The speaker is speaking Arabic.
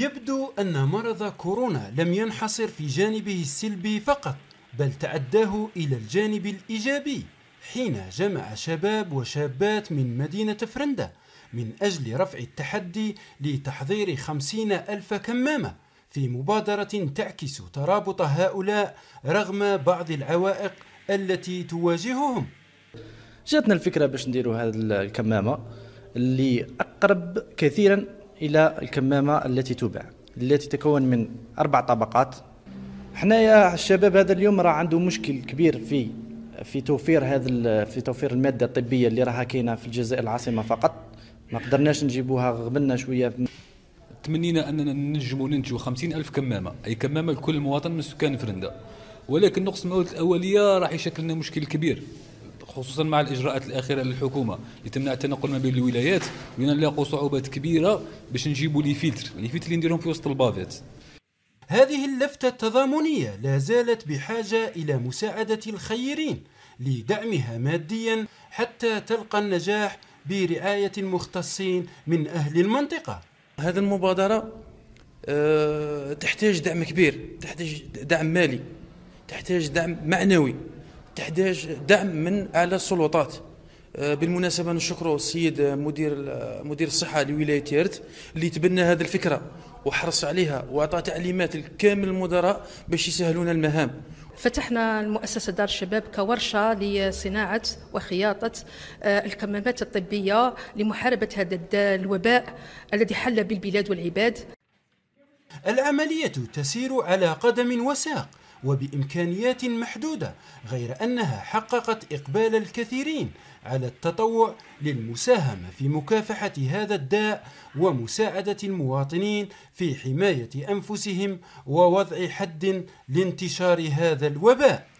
يبدو أن مرض كورونا لم ينحصر في جانبه السلبي فقط بل تعداه إلى الجانب الإيجابي حين جمع شباب وشابات من مدينة فرندا من أجل رفع التحدي لتحضير خمسين ألف كمامة في مبادرة تعكس ترابط هؤلاء رغم بعض العوائق التي تواجههم جاتنا الفكرة باش نديروا هذه الكمامة اللي أقرب كثيرا الى الكمامه التي تباع التي تتكون من اربع طبقات حنايا الشباب هذا اليوم راه عنده مشكل كبير في في توفير هذا في توفير الماده الطبيه اللي راها كاينه في الجزائر العاصمه فقط ما قدرناش نجيبوها غبنا شويه تمنينا اننا ننجموا ننتجوا 50 الف كمامه اي كمامه لكل مواطن من سكان فرنده ولكن نقص المواد الاوليه راح يشكل لنا مشكل كبير خصوصا مع الإجراءات الأخيرة للحكومة اللي تمنع التنقل ما بين الولايات بغينا نلاقوا صعوبات كبيرة باش نجيبوا لي فلتر لي فلتر اللي نديرهم في وسط البافات هذه اللفتة التضامنية لا زالت بحاجة إلى مساعدة الخيرين لدعمها ماديا حتى تلقى النجاح برعاية المختصين من أهل المنطقة هذه المبادرة آه، تحتاج دعم كبير تحتاج دعم مالي تحتاج دعم معنوي تحتاج دعم من اعلى السلطات آه، بالمناسبه نشكر السيد مدير مدير الصحه لولايه تيرت اللي تبنى هذه الفكره وحرص عليها واعطى تعليمات لكامل المدراء باش يسهلون المهام فتحنا المؤسسة دار الشباب كورشة لصناعة وخياطة آه، الكمامات الطبية لمحاربة هذا الوباء الذي حل بالبلاد والعباد العملية تسير على قدم وساق وبامكانيات محدوده غير انها حققت اقبال الكثيرين على التطوع للمساهمه في مكافحه هذا الداء ومساعده المواطنين في حمايه انفسهم ووضع حد لانتشار هذا الوباء